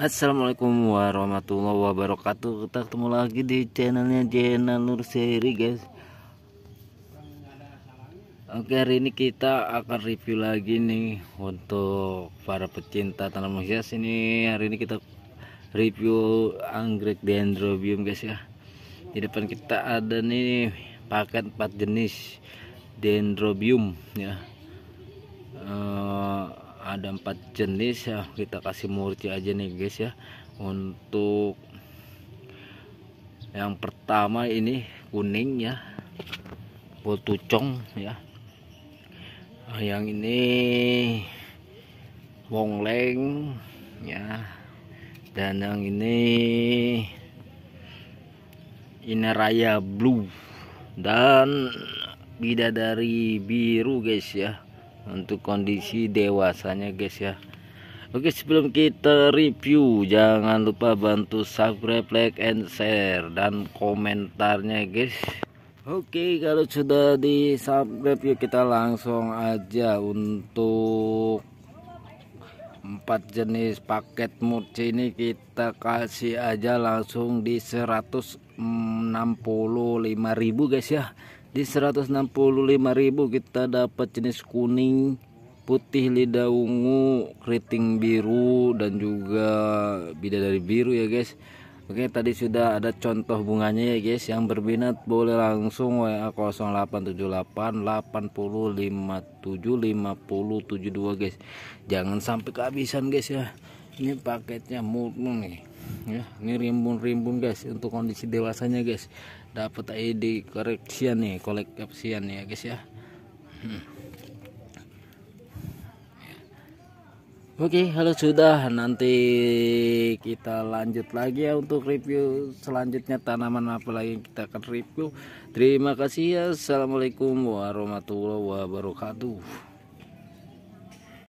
Assalamualaikum warahmatullahi wabarakatuh Kita ketemu lagi di channelnya Jena Nur Seri guys Oke hari ini kita akan review lagi nih Untuk para pecinta tanaman hias ini Hari ini kita review anggrek dendrobium guys ya Di depan kita ada nih paket 4 jenis dendrobium ya eh, ada empat jenis ya kita kasih murci aja nih guys ya untuk yang pertama ini kuning ya botucong ya yang ini wongleng ya dan yang ini ineraya blue dan bidadari biru guys ya untuk kondisi dewasanya guys ya Oke sebelum kita review jangan lupa bantu subscribe like and share dan komentarnya guys Oke kalau sudah di subscribe yuk kita langsung aja untuk empat jenis paket murci ini kita kasih aja langsung di 165.000 guys ya di 165.000 kita dapat jenis kuning putih lidah ungu keriting biru dan juga bidadari biru ya guys Oke tadi sudah ada contoh bunganya ya guys yang berminat boleh langsung WA 0878 8057 5072 guys jangan sampai kehabisan guys ya ini paketnya murni nih ya ini rimbun-rimbun guys untuk kondisi dewasanya guys dapat ID koreksian nih koleksian ya guys ya hmm. Ya. Oke okay, halo sudah nanti kita lanjut lagi ya untuk review selanjutnya tanaman apa lagi kita akan review Terima kasih ya Assalamualaikum warahmatullahi wabarakatuh